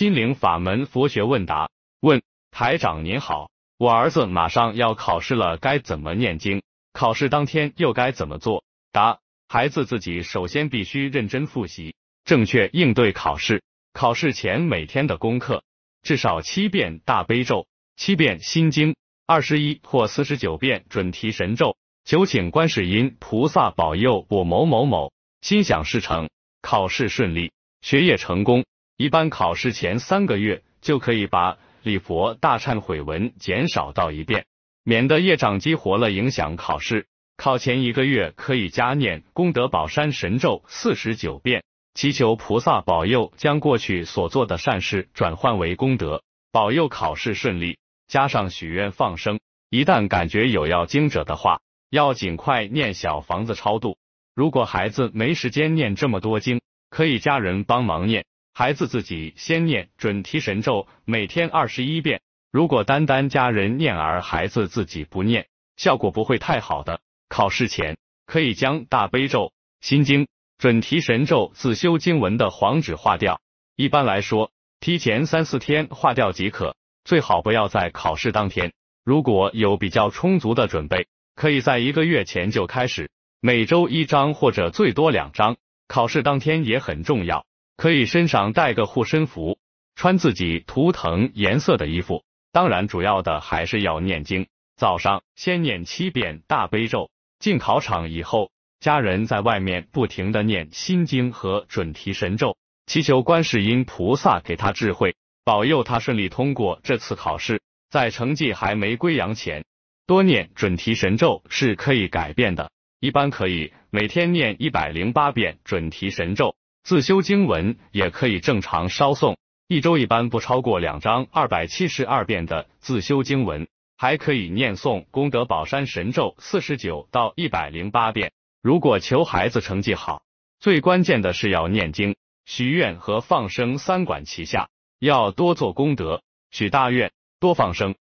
心灵法门佛学问答：问台长您好，我儿子马上要考试了，该怎么念经？考试当天又该怎么做？答：孩子自己首先必须认真复习，正确应对考试。考试前每天的功课至少七遍大悲咒，七遍心经，二十一或四十九遍准提神咒，求请观世音菩萨保佑我某某某心想事成，考试顺利，学业成功。一般考试前三个月就可以把礼佛大忏悔文减少到一遍，免得业障激活了影响考试。考前一个月可以加念功德宝山神咒四十九遍，祈求菩萨保佑，将过去所做的善事转换为功德，保佑考试顺利。加上许愿放生，一旦感觉有要经者的话，要尽快念小房子超度。如果孩子没时间念这么多经，可以家人帮忙念。孩子自己先念准提神咒，每天二十一遍。如果单单家人念，孩子自己不念，效果不会太好的。考试前可以将大悲咒、心经、准提神咒自修经文的黄纸划掉。一般来说，提前三四天划掉即可，最好不要在考试当天。如果有比较充足的准备，可以在一个月前就开始，每周一张或者最多两张。考试当天也很重要。可以身上带个护身符，穿自己图腾颜色的衣服。当然，主要的还是要念经。早上先念七遍大悲咒。进考场以后，家人在外面不停的念心经和准提神咒，祈求观世音菩萨给他智慧，保佑他顺利通过这次考试。在成绩还没归阳前，多念准提神咒是可以改变的。一般可以每天念一百零八遍准提神咒。自修经文也可以正常烧诵，一周一般不超过两章二百七十二遍的自修经文，还可以念诵功德宝山神咒四十九到一百零八遍。如果求孩子成绩好，最关键的是要念经、许愿和放生三管齐下，要多做功德、许大愿、多放生。